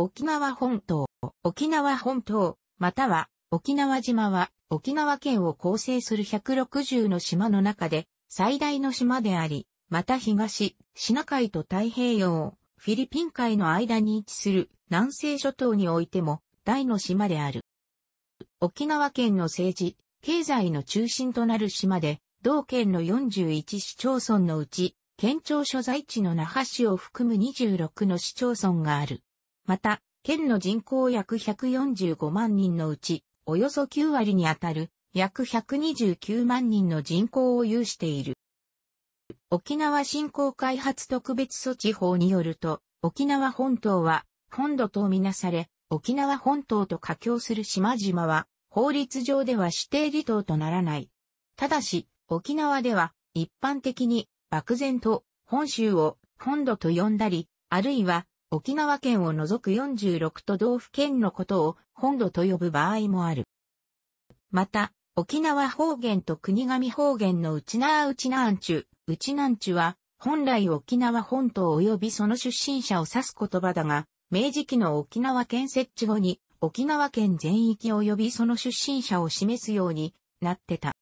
沖縄本島、沖縄本島、または沖縄島は沖縄県を構成する160の島の中で最大の島であり、また東、シナ海と太平洋、フィリピン海の間に位置する南西諸島においても大の島である。沖縄県の政治、経済の中心となる島で、同県の41市町村のうち、県庁所在地の那覇市を含む26の市町村がある。また、県の人口約145万人のうち、およそ9割にあたる約129万人の人口を有している。沖縄振興開発特別措置法によると、沖縄本島は本土とみなされ、沖縄本島と架境する島々は、法律上では指定離島とならない。ただし、沖縄では一般的に漠然と本州を本土と呼んだり、あるいは沖縄県を除く46都道府県のことを本土と呼ぶ場合もある。また、沖縄方言と国神方言のうちなあうちなんちゅ、うちなんちゅは、本来沖縄本島及びその出身者を指す言葉だが、明治期の沖縄県設置後に、沖縄県全域及びその出身者を示すようになってた。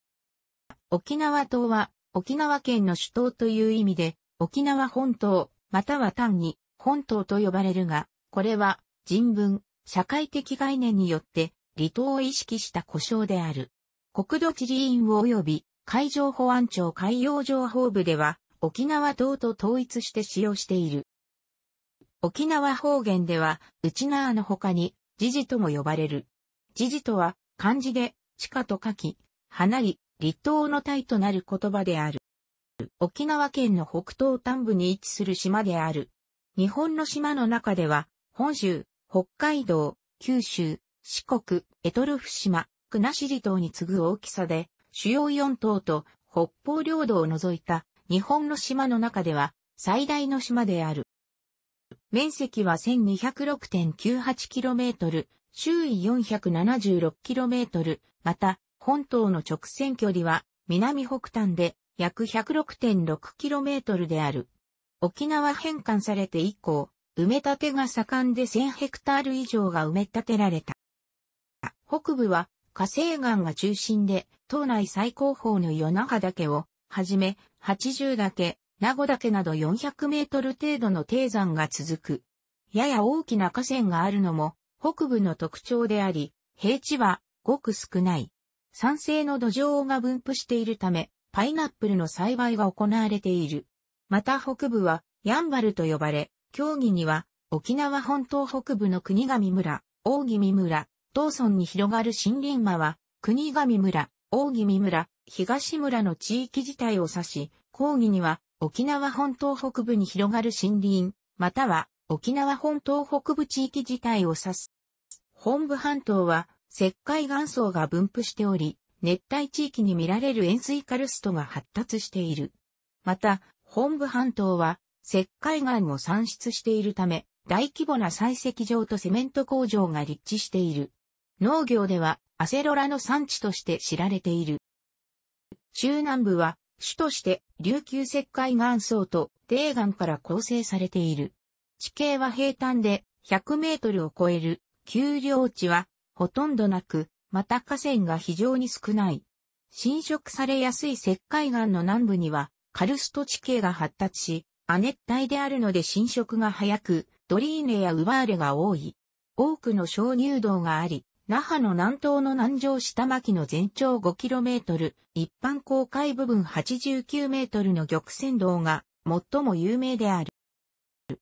沖縄島は、沖縄県の首都という意味で、沖縄本島、または単に本島と呼ばれるが、これは人文、社会的概念によって離島を意識した故障である。国土地理院及び海上保安庁海洋情報部では沖縄島と統一して使用している。沖縄方言では、内縄の他に、時事とも呼ばれる。時事とは、漢字で、地下と書き、離り、離島の体となる言葉である。沖縄県の北東端部に位置する島である。日本の島の中では、本州、北海道、九州、四国、エトルフ島、国後島に次ぐ大きさで、主要4島と北方領土を除いた日本の島の中では最大の島である。面積は 1206.98km、周囲 476km、また本島の直線距離は南北端で約 106.6km である。沖縄返還されて以降、埋め立てが盛んで1000ヘクタール以上が埋め立てられた。北部は火星岩が中心で、島内最高峰の与那覇岳を、はじめ、八十岳、名護岳など400メートル程度の低山が続く。やや大きな河川があるのも、北部の特徴であり、平地はごく少ない。酸性の土壌が分布しているため、パイナップルの栽培が行われている。また北部はヤンバルと呼ばれ、競技には沖縄本島北部の国神村、大宜味村、道村に広がる森林間は国神村、大宜味村、東村の地域自体を指し、抗議には沖縄本島北部に広がる森林、または沖縄本島北部地域自体を指す。本部半島は石灰岩層が分布しており、熱帯地域に見られる塩水カルストが発達している。また、本部半島は石灰岩を産出しているため、大規模な採石場とセメント工場が立地している。農業ではアセロラの産地として知られている。中南部は主として琉球石灰岩層と泥岩から構成されている。地形は平坦で100メートルを超える丘陵地はほとんどなく、また河川が非常に少ない。侵食されやすい石灰岩の南部にはカルスト地形が発達し、亜熱帯であるので侵食が早く、ドリーネやウバーレが多い。多くの小乳洞があり、那覇の南東の南城下巻の全長 5km、一般公開部分 89m の玉泉洞が最も有名である。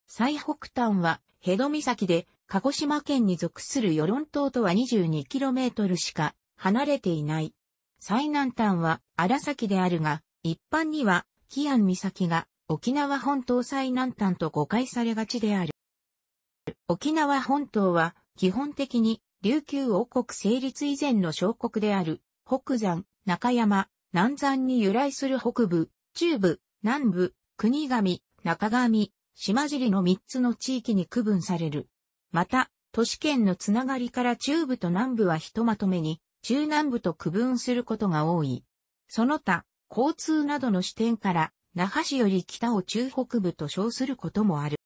最北端は、ヘド岬で、鹿児島県に属する与論島とは 22km しか離れていない。最南端は荒崎であるが、一般にはキアン岬が沖縄本島最南端と誤解されがちである。沖縄本島は基本的に琉球王国成立以前の小国である北山、中山、南山に由来する北部、中部、南部、国神、中神、島尻の3つの地域に区分される。また、都市圏のつながりから中部と南部はひとまとめに、中南部と区分することが多い。その他、交通などの視点から、那覇市より北を中北部と称することもある。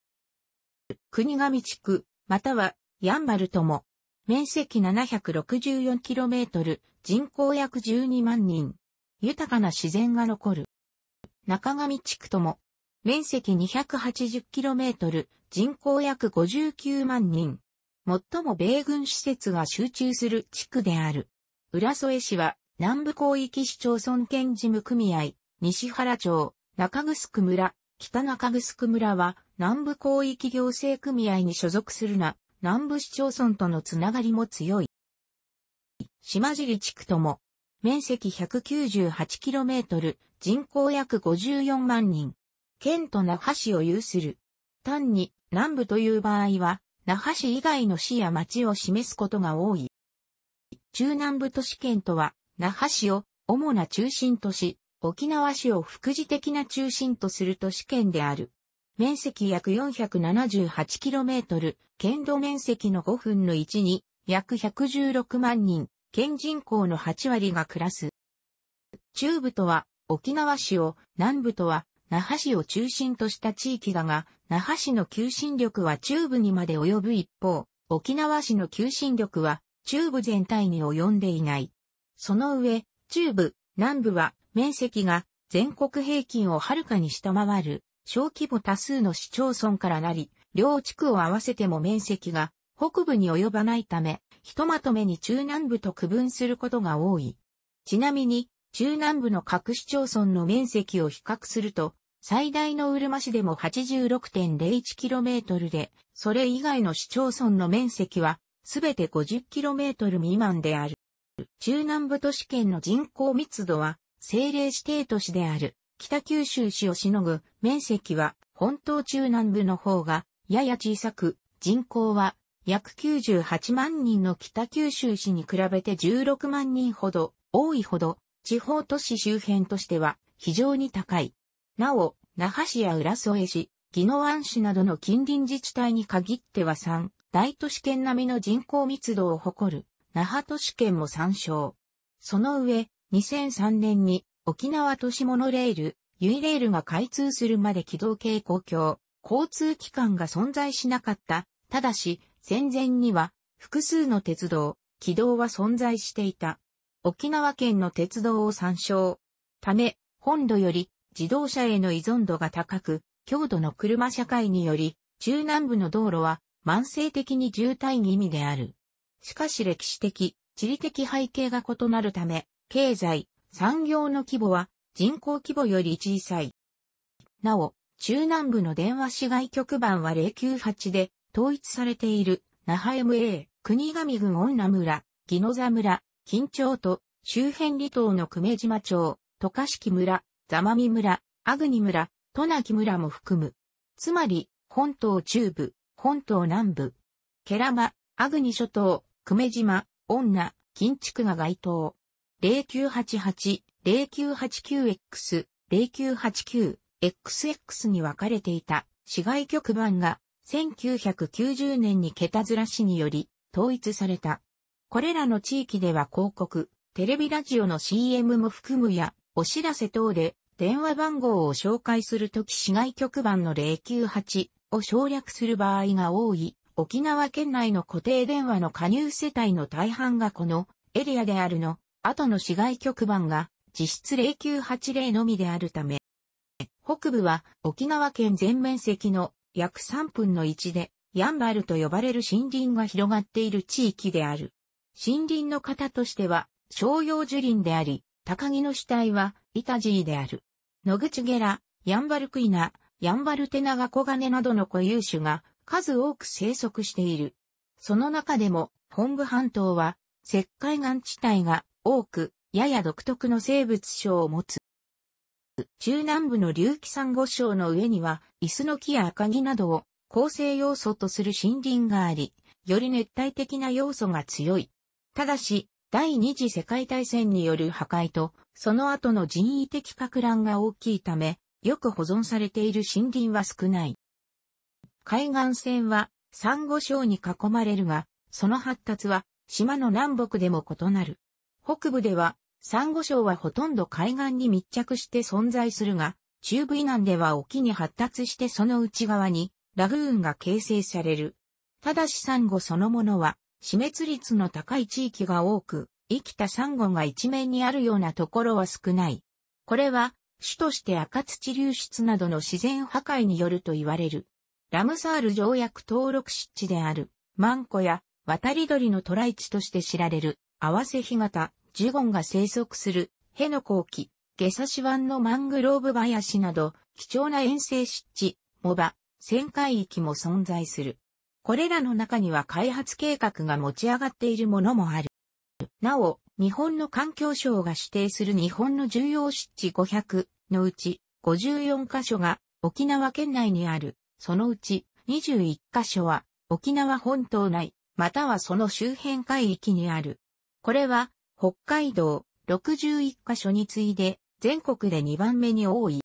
国上地区、または、ヤンバルとも、面積 764km、人口約12万人。豊かな自然が残る。中上地区とも、面積 280km、人口約59万人。最も米軍施設が集中する地区である。浦添市は、南部広域市町村県事務組合、西原町、中城村、北中城村は、南部広域行政組合に所属するな、南部市町村とのつながりも強い。島尻地区とも、面積 198km、人口約54万人。県と那覇市を有する。単に、南部という場合は、那覇市以外の市や町を示すことが多い。中南部都市圏とは、那覇市を主な中心とし、沖縄市を副次的な中心とする都市圏である。面積約 478km、県土面積の5分の1に、約116万人、県人口の8割が暮らす。中部とは沖縄市を、南部とは那覇市を中心とした地域だが、那覇市の求心力は中部にまで及ぶ一方、沖縄市の求心力は中部全体に及んでいない。その上、中部、南部は面積が全国平均をはるかに下回る小規模多数の市町村からなり、両地区を合わせても面積が北部に及ばないため、ひとまとめに中南部と区分することが多い。ちなみに、中南部の各市町村の面積を比較すると、最大のうるま市でも 86.01km で、それ以外の市町村の面積は、すべて 50km 未満である。中南部都市圏の人口密度は政令指定都市である北九州市をしのぐ面積は本島中南部の方がやや小さく人口は約98万人の北九州市に比べて16万人ほど多いほど地方都市周辺としては非常に高い。なお、那覇市や浦添市、宜野湾市などの近隣自治体に限っては3大都市圏並みの人口密度を誇る那覇都市圏も参照。その上、2003年に沖縄都市モノレール、ユイレールが開通するまで軌道系公共、交通機関が存在しなかった。ただし、戦前には複数の鉄道、軌道は存在していた。沖縄県の鉄道を参照。ため、本土より自動車への依存度が高く、強度の車社会により、中南部の道路は慢性的に渋滞気味である。しかし歴史的、地理的背景が異なるため、経済、産業の規模は人口規模より小さい。なお、中南部の電話市街局番は098で統一されている、那覇 MA、国神郡恩名村、宜野座村、金町と周辺離島の久米島町、渡嘉敷村、座間見村、阿国村、渡名木村も含む。つまり、本島中部、本島南部、ケラマ、アグニ諸島、久米島、女、金畜が該当。0988-0989X、0989XX に分かれていた市外局番が1990年に桁ずらしにより統一された。これらの地域では広告、テレビラジオの CM も含むや、お知らせ等で電話番号を紹介するとき市外局番の098を省略する場合が多い沖縄県内の固定電話の加入世帯の大半がこのエリアであるの、後の市外局番が実質0980のみであるため、北部は沖縄県全面積の約3分の1で、ヤンバルと呼ばれる森林が広がっている地域である。森林の型としては、商用樹林であり、高木の主体は、イタジーである。野口ゲラ、ヤンバルクイナ、ヤンバルテナガコガネなどの固有種が数多く生息している。その中でも、本部半島は、石灰岩地帯が多く、やや独特の生物賞を持つ。中南部の隆起珊瑚礁の上には、椅子の木や赤木などを構成要素とする森林があり、より熱帯的な要素が強い。ただし、第二次世界大戦による破壊と、その後の人為的拡乱が大きいため、よく保存されている森林は少ない。海岸線は、サンゴ礁に囲まれるが、その発達は、島の南北でも異なる。北部では、サンゴ礁はほとんど海岸に密着して存在するが、中部以南では沖に発達してその内側に、ラグーンが形成される。ただしサンゴそのものは、死滅率の高い地域が多く、生きたサンゴが一面にあるようなところは少ない。これは、種として赤土流出などの自然破壊によると言われる。ラムサール条約登録湿地である、マンコや渡り鳥の渡来地として知られる、合わせ干潟、ジュゴンが生息する、ヘコウキ、ゲサシ湾のマングローブ林など、貴重な遠征湿地、モバ、旋海域も存在する。これらの中には開発計画が持ち上がっているものもある。なお、日本の環境省が指定する日本の重要湿地500のうち54カ所が沖縄県内にある。そのうち21カ所は沖縄本島内、またはその周辺海域にある。これは北海道61カ所に次いで全国で2番目に多い。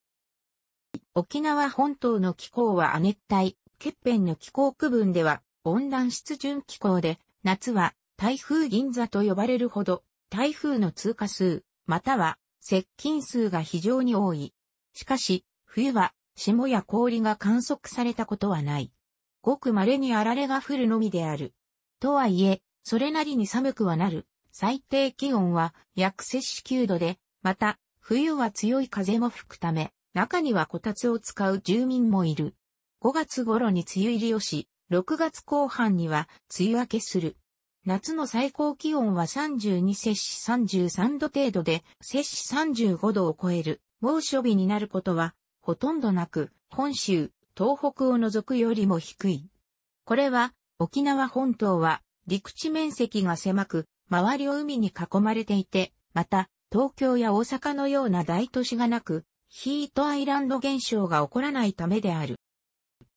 沖縄本島の気候は亜熱帯、欠片の気候区分では温暖湿潤気候で、夏は台風銀座と呼ばれるほど台風の通過数、または接近数が非常に多い。しかし、冬は霜や氷が観測されたことはない。ごく稀にあられが降るのみである。とはいえ、それなりに寒くはなる。最低気温は約摂氏9度で、また、冬は強い風も吹くため、中にはこたつを使う住民もいる。5月頃に梅雨入りをし、6月後半には梅雨明けする。夏の最高気温は32摂氏33度程度で、摂氏35度を超える猛暑日になることはほとんどなく、本州、東北を除くよりも低い。これは、沖縄本島は、陸地面積が狭く、周りを海に囲まれていて、また、東京や大阪のような大都市がなく、ヒートアイランド現象が起こらないためである。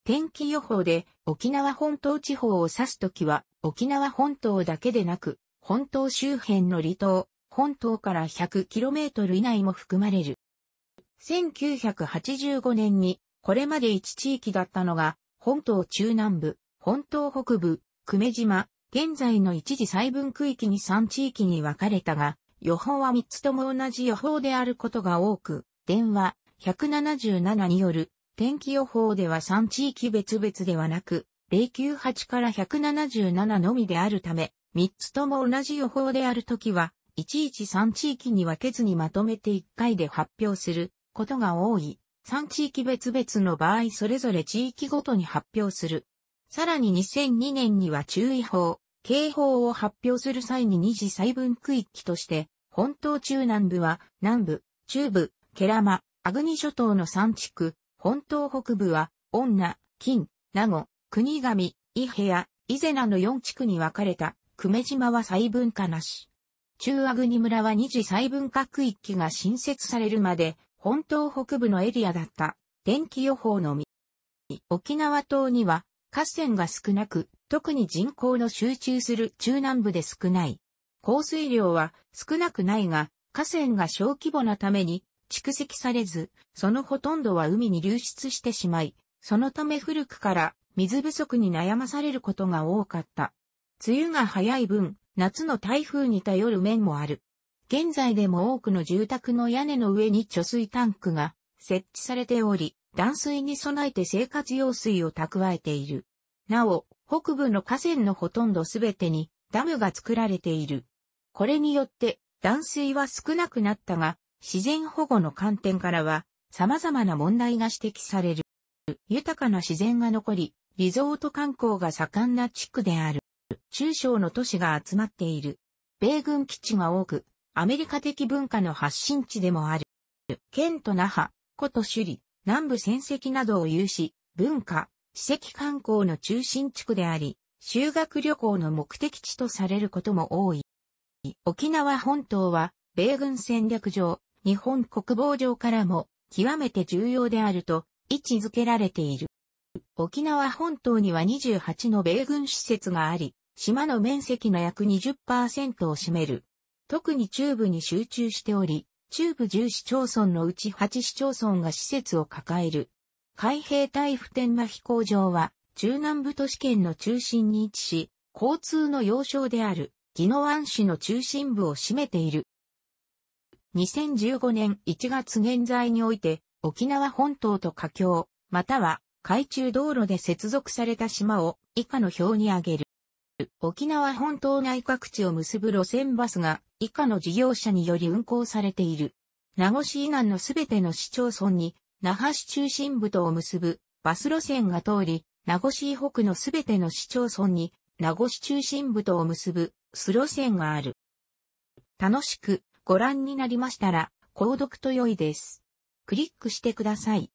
天気予報で沖縄本島地方を指すときは、沖縄本島だけでなく、本島周辺の離島、本島から 100km 以内も含まれる。1985年に、これまで一地域だったのが、本島中南部、本島北部、久米島、現在の一時細分区域に3地域に分かれたが、予報は3つとも同じ予報であることが多く、電話177による天気予報では3地域別々ではなく、098から177のみであるため、3つとも同じ予報であるときは、いちいち3地域に分けずにまとめて1回で発表することが多い。3地域別々の場合それぞれ地域ごとに発表する。さらに2002年には注意報、警報を発表する際に二次細分区域として、本島中南部は南部、中部、ケラマ、アグニ諸島の3地区、本島北部は、女、金、名護、国神、伊平、伊勢名の4地区に分かれた、久米島は細分化なし。中アグニ村は二次細分化区域が新設されるまで、本島北部のエリアだった天気予報のみ。沖縄島には河川が少なく、特に人口の集中する中南部で少ない。降水量は少なくないが、河川が小規模なために蓄積されず、そのほとんどは海に流出してしまい、そのため古くから水不足に悩まされることが多かった。梅雨が早い分、夏の台風に頼る面もある。現在でも多くの住宅の屋根の上に貯水タンクが設置されており、断水に備えて生活用水を蓄えている。なお、北部の河川のほとんどすべてにダムが作られている。これによって断水は少なくなったが、自然保護の観点からは様々な問題が指摘される。豊かな自然が残り、リゾート観光が盛んな地区である。中小の都市が集まっている。米軍基地が多く、アメリカ的文化の発信地でもある。県と那覇、古都首里、南部戦績などを有し、文化、史跡観光の中心地区であり、修学旅行の目的地とされることも多い。沖縄本島は、米軍戦略上、日本国防上からも、極めて重要であると、位置づけられている。沖縄本島には28の米軍施設があり、島の面積の約20%を占める特に中部に集中しており、中部10市町村のうち8市町村が施設を抱える。海兵隊普天間飛行場は、中南部都市圏の中心に位置し、交通の要衝である、宜野湾市の中心部を占めている。2015年1月現在において、沖縄本島と河僑、または海中道路で接続された島を以下の表に挙げる。沖縄本島内各地を結ぶ路線バスが以下の事業者により運行されている。名護市以南のすべての市町村に、那覇市中心部とを結ぶバス路線が通り、名護市以北のすべての市町村に、名護市中心部とを結ぶス路線がある。楽しくご覧になりましたら、購読と良いです。クリックしてください。